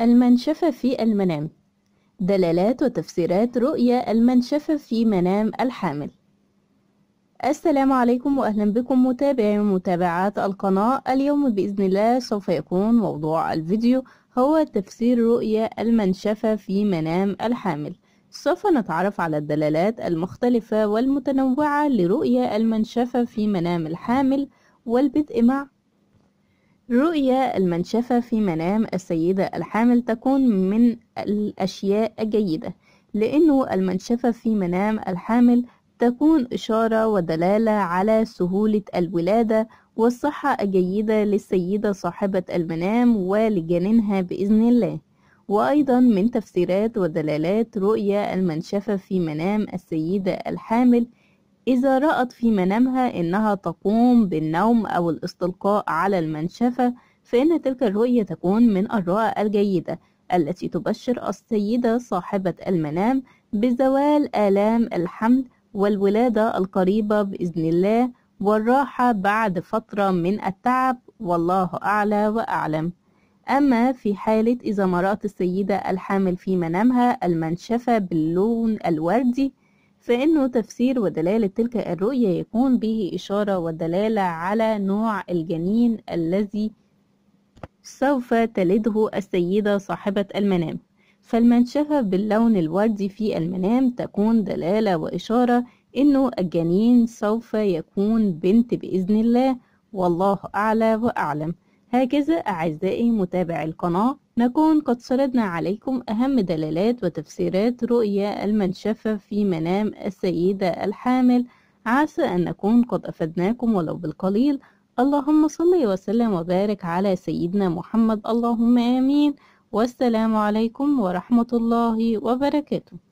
المنشفة في المنام دلالات وتفسيرات رؤية المنشفة في منام الحامل السلام عليكم وأهلا بكم متابعي ومتابعات القناة اليوم بإذن الله سوف يكون موضوع الفيديو هو تفسير رؤية المنشفة في منام الحامل سوف نتعرف على الدلالات المختلفة والمتنوعة لرؤية المنشفة في منام الحامل والبدء مع رؤية المنشفة في منام السيدة الحامل تكون من الأشياء الجيدة لأنه المنشفة في منام الحامل تكون إشارة ودلالة على سهولة الولادة والصحة الجيدة للسيدة صاحبة المنام ولجنينها بإذن الله وأيضا من تفسيرات ودلالات رؤية المنشفة في منام السيدة الحامل إذا رأت في منامها إنها تقوم بالنوم أو الاستلقاء على المنشفة فإن تلك الرؤية تكون من الرؤى الجيدة التي تبشر السيدة صاحبة المنام بزوال آلام الحمل والولادة القريبة بإذن الله والراحة بعد فترة من التعب والله أعلى وأعلم أما في حالة إذا مرأت السيدة الحامل في منامها المنشفة باللون الوردي فإنه تفسير ودلالة تلك الرؤية يكون به إشارة ودلالة على نوع الجنين الذي سوف تلده السيدة صاحبة المنام فالمنشفة باللون الوردي في المنام تكون دلالة وإشارة إنه الجنين سوف يكون بنت بإذن الله والله أعلى وأعلم هكذا أعزائي متابعي القناة نكون قد سردنا عليكم أهم دلالات وتفسيرات رؤية المنشفة في منام السيدة الحامل عسى أن نكون قد أفدناكم ولو بالقليل اللهم صل وسلم وبارك على سيدنا محمد اللهم آمين والسلام عليكم ورحمة الله وبركاته